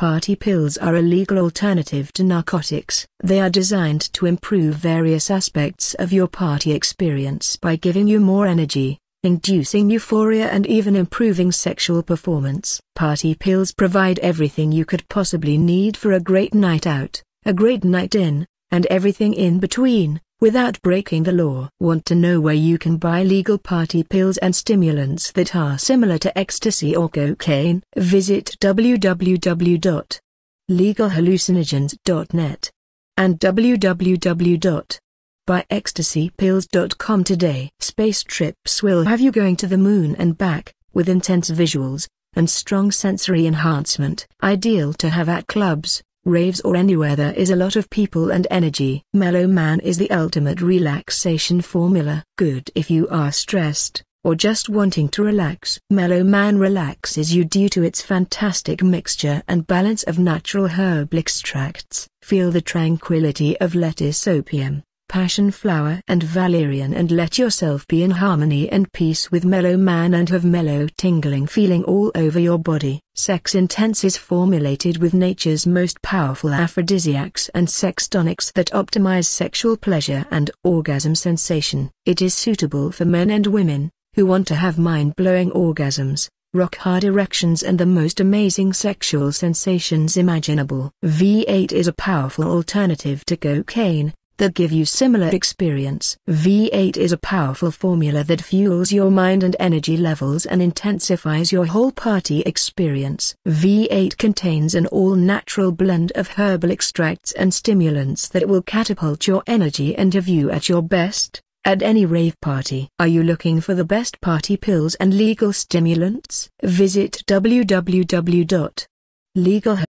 Party pills are a legal alternative to narcotics. They are designed to improve various aspects of your party experience by giving you more energy, inducing euphoria and even improving sexual performance. Party pills provide everything you could possibly need for a great night out, a great night in, and everything in between without breaking the law. Want to know where you can buy legal party pills and stimulants that are similar to ecstasy or cocaine? Visit www.legalhallucinogens.net and www.buyecstasypills.com today. Space trips will have you going to the moon and back, with intense visuals and strong sensory enhancement. Ideal to have at clubs, raves or anywhere there is a lot of people and energy. Mellow Man is the ultimate relaxation formula. Good if you are stressed, or just wanting to relax. Mellow Man relaxes you due to its fantastic mixture and balance of natural herb extracts. Feel the tranquility of lettuce opium, passion flower and valerian and let yourself be in harmony and peace with mellow man and have mellow tingling feeling all over your body. Sex Intense is formulated with nature's most powerful aphrodisiacs and sex tonics that optimize sexual pleasure and orgasm sensation. It is suitable for men and women who want to have mind-blowing orgasms rock hard erections and the most amazing sexual sensations imaginable. V8 is a powerful alternative to cocaine, that give you similar experience. V8 is a powerful formula that fuels your mind and energy levels and intensifies your whole party experience. V8 contains an all-natural blend of herbal extracts and stimulants that will catapult your energy and have you at your best at any rave party. Are you looking for the best party pills and legal stimulants? Visit www.legal